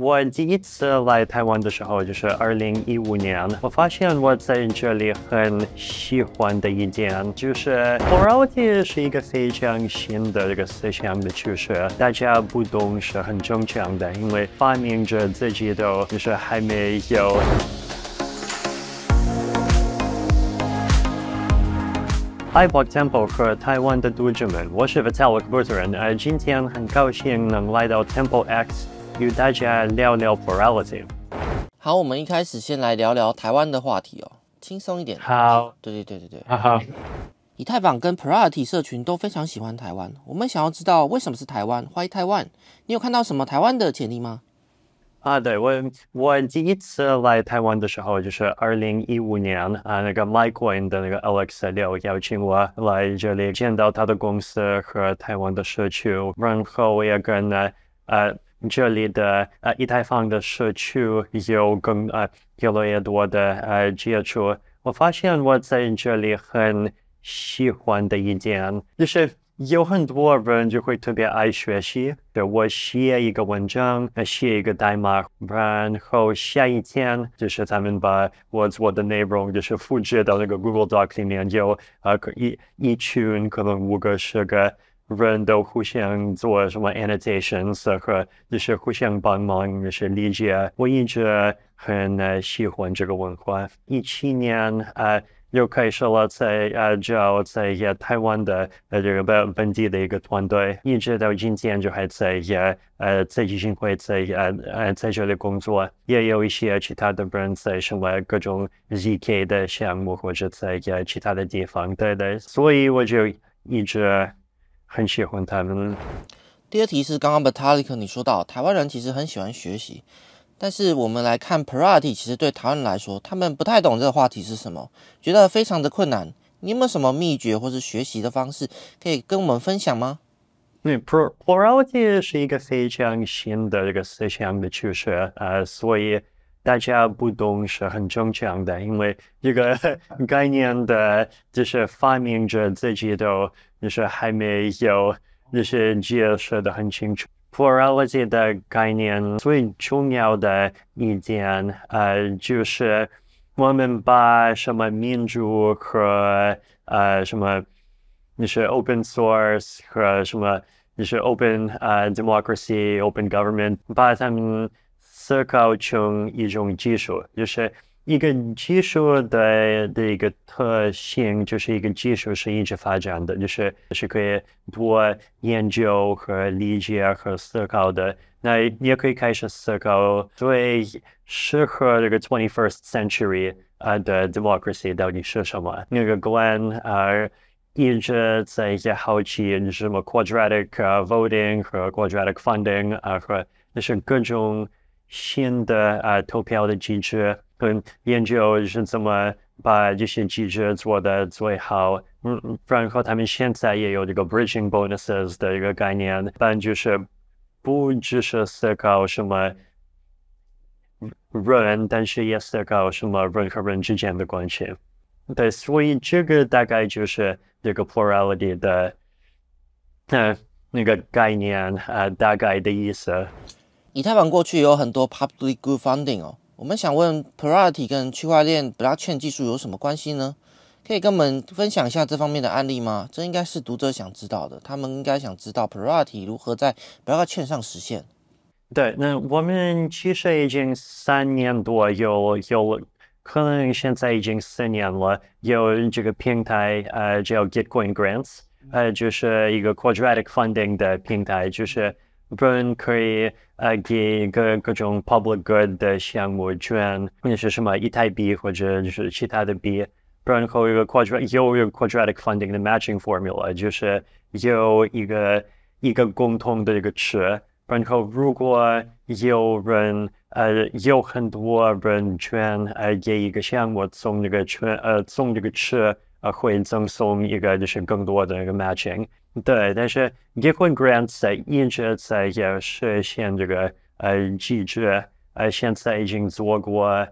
我第一次来台湾的时候就是二零一五年，我发现我在这里很喜欢的一点就是，morality 是一个非常新的一个思想的趋势，大家不懂是很正常的，因为发明者自己都就是还没有。Hi，o 叫 Temple，和台湾的读者们，我是 Vitalik b 会 e r 文 n 今天很高兴能来到 Temple X。与大家聊聊 p o l a l i t y 好，我们一开始先来聊聊台湾的话题哦，轻松一点。好，对对对对对，好 好。以太坊跟 Polarity 社群都非常喜欢台湾，我们想要知道为什么是台湾？Why Taiwan？你有看到什么台湾的潜力吗？啊，对我我第一次来台湾的时候就是二零一五年啊，那个 Mike Coin 的那个 Alex l i 邀请我来这里见到他的公司和台湾的社区，然后我也跟呃。这里的呃，一台房的社区有更呃越来越多的呃接触。我发现我在这里很喜欢的一点，就是有很多人就会特别爱学习，对我写一个文章，写一个代码，然后下一天就是他们把我我的内容就是复制到那个 Google d o c 里面，就啊一一群可能五个十个。人都互相做什么 annotations 和就是互相帮忙，也是理解。我一直很喜欢这个文化。一七年啊，又开始了在啊叫在台湾的啊这个本本地的一个团队。一直到今天就还在也呃基金会在也啊在这里工作，也有一些其他的人在什么各种 ZK 的项目，或者在其他的地方对对，所以我就一直。很喜欢他们。第二题是刚刚 Batalik 你说到台湾人其实很喜欢学习，但是我们来看 Paraty 其实对台湾人来说，他们不太懂这个话题是什么，觉得非常的困难。你有没有什么秘诀或是学习的方式可以跟我们分享吗？嗯，Paraty 是一个非常新的这个思想的趋势，呃，所以。大家不懂是很正常的，因为这个 概念的，就是发明者自己都，就是还没有那些解释的很清楚。plurality 的概念最重要的一点，呃，就是我们把什么民主和呃什么那些 open source 和什么那些 open 呃 democracy、open government 把他们思考成一种技术，就是一个技术的的一个特性，就是一个技术是一直发展的，就是是可以多研究和理解和思考的。那你可以开始思考，最适合这个 twenty-first century 啊的 democracy 到底是什么？那个 g l n n 啊一直在研好奇，什么 quadratic voting 和 quadratic funding 啊和那是各种。新的啊投票的机制，跟研究是怎么把这些机制做的最好。嗯，然后他们现在也有这个 bridging bonuses 的一个概念，但就是不只是思考什么人，但是也是思考什么人和人之间的关系。对，所以这个大概就是这个 plurality 的嗯，那个概念啊，大概的意思。以太坊过去也有很多 public good funding 哦，我们想问 priority 跟区块链不要券技术有什么关系呢？可以跟我们分享一下这方面的案例吗？这应该是读者想知道的，他们应该想知道 priority 如何在不要券上实现。对，那我们其实已经三年多有有，可能现在已经四年了，有这个平台呃叫 get coin grants，呃就是一个 quadratic funding 的平台，就是。然可以呃给各各种 public good 的项目捐，或者是什么一台币或者就是其他的币。不然后有一个 quadratic，有一个 quadratic funding 的 matching formula，就是有一个一个共同的一个池。然后，如果有人呃有很多人捐，呃给一个项目送这个捐呃送这个吃，啊会赠送一个就是更多的那个 m a t c h i n g 对，但是英国 Grant s 在一直在要实现这个呃机制，呃现在已经做过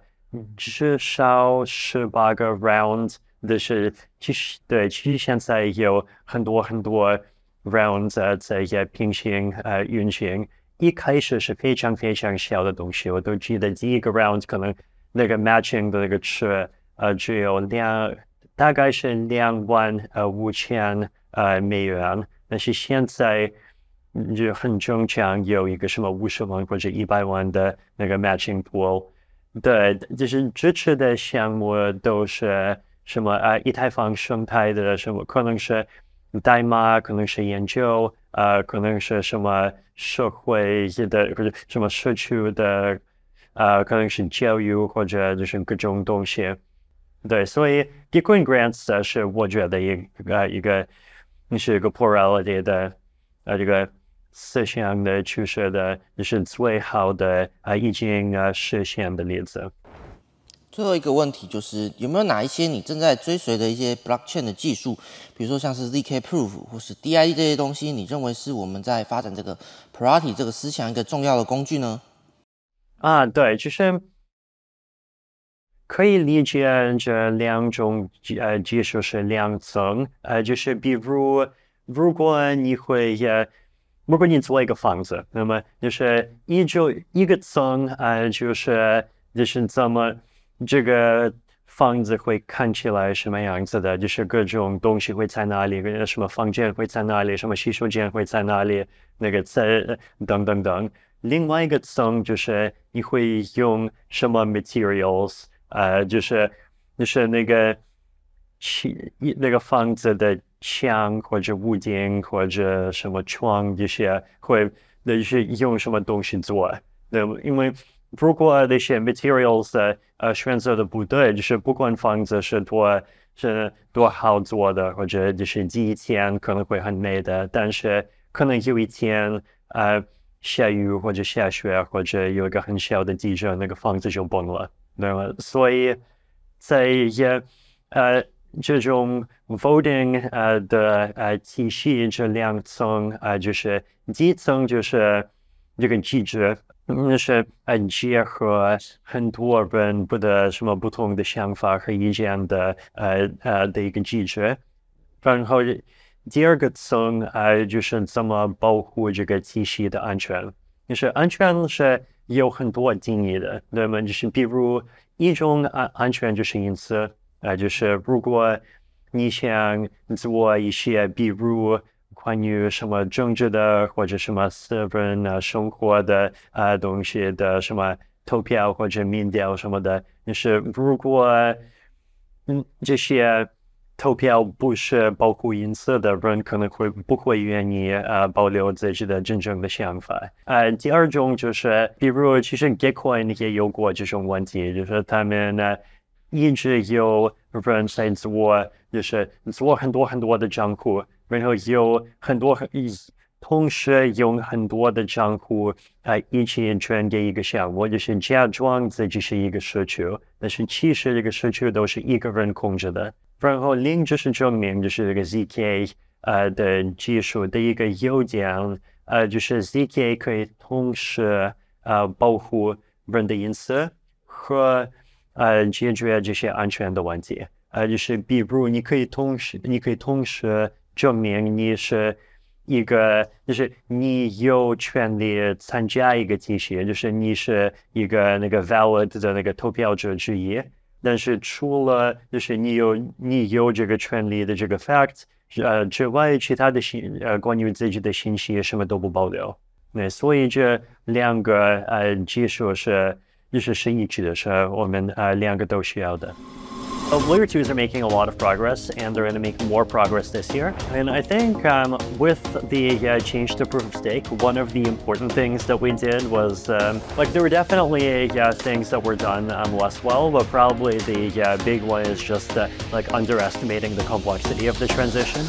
至少十八个 round。就是，其实对，其实现在有很多很多。round 在在在平行呃运行，一开始是非常非常小的东西，我都记得第一个 round 可能那个 matching 的那个车，呃只有两，大概是两万呃五千呃美元，但是现在就很正常有一个什么五十万或者一百万的那个 matching pool，对，就是支持的项目都是什么啊以太坊生态的什么可能是。代码可能是研究，呃，可能是什么社会的或者什么社区的，呃，可能是教育或者就是各种东西。对，所以德国人自身是我觉得一个一个，是一个 plurality 的啊，这个思想的出世的，就是最好的啊已经啊实现的例子。最后一个问题就是，有没有哪一些你正在追随的一些 blockchain 的技术，比如说像是 zk proof 或是 D I E 这些东西，你认为是我们在发展这个 prati 这个思想一个重要的工具呢？啊，对，就是可以理解这两种呃技术是两层呃，就是比如如果你会呃，如果你做一个房子，那么就是一就一个层呃，就是就是怎么。这个房子会看起来什么样子的？就是各种东西会在哪里？什么房间会在哪里？什么洗手间会在哪里？那个在等等等。另外一个层就是你会用什么 materials？呃，就是就是那个漆那个房子的墙，或者屋顶，或者什么窗，这些会那是用什么东西做？那因为。如果那些 materials 呃选择的不对，就是不管房子是多是多好做的，或者就是第一天可能会很美的，但是可能有一天呃下雨或者下雪，或者有一个很小的地震，那个房子就崩了，对吗？所以在一些呃这种 voting 呃的呃体系这两层啊，就是第一层就是这个梯子。那是结合很多人不得什么不同的想法和意见的呃呃的一个机制，然后第二个层啊就是怎么保护这个机器的安全，就是安全是有很多定义的，那么就是比如一种安安全就是隐私啊，就是如果你想做一些比如。关于什么政治的，或者什么私奔啊、生活的啊、东西的什么投票或者民调什么的，就是如果嗯这些投票不是包括隐私的人，可能会不会愿意啊保留自己的真正的想法啊。第二种就是，比如其实德国人也有过这种问题，就是他们呢一直有人在做，就是做很多很多的账户。然后有很多，同时用很多的账户啊，一起创给一个项目，就是假装自己是一个社区，但是其实这个社区都是一个人控制的。然后零就是证明，就是这个 ZK 啊的技术的一个优点啊，就是 ZK 可以同时啊保护人的隐私和啊解决这些安全的问题啊，就是比如你可以同时，你可以同时。证明你是一个，就是你有权利参加一个体系，就是你是一个那个 valid 的那个投票者之一。但是除了就是你有你有这个权利的这个 fact，呃之外，其他的信呃关于自己的信息什么都不保留。那所以这两个呃技术是，就是是一致的是我们呃两个都需要的。The Blue Chews are making a lot of progress and they're going to make more progress this year. And I think um, with the uh, change to proof of stake, one of the important things that we did was um, like there were definitely uh, things that were done um, less well, but probably the uh, big one is just uh, like underestimating the complexity of the transition.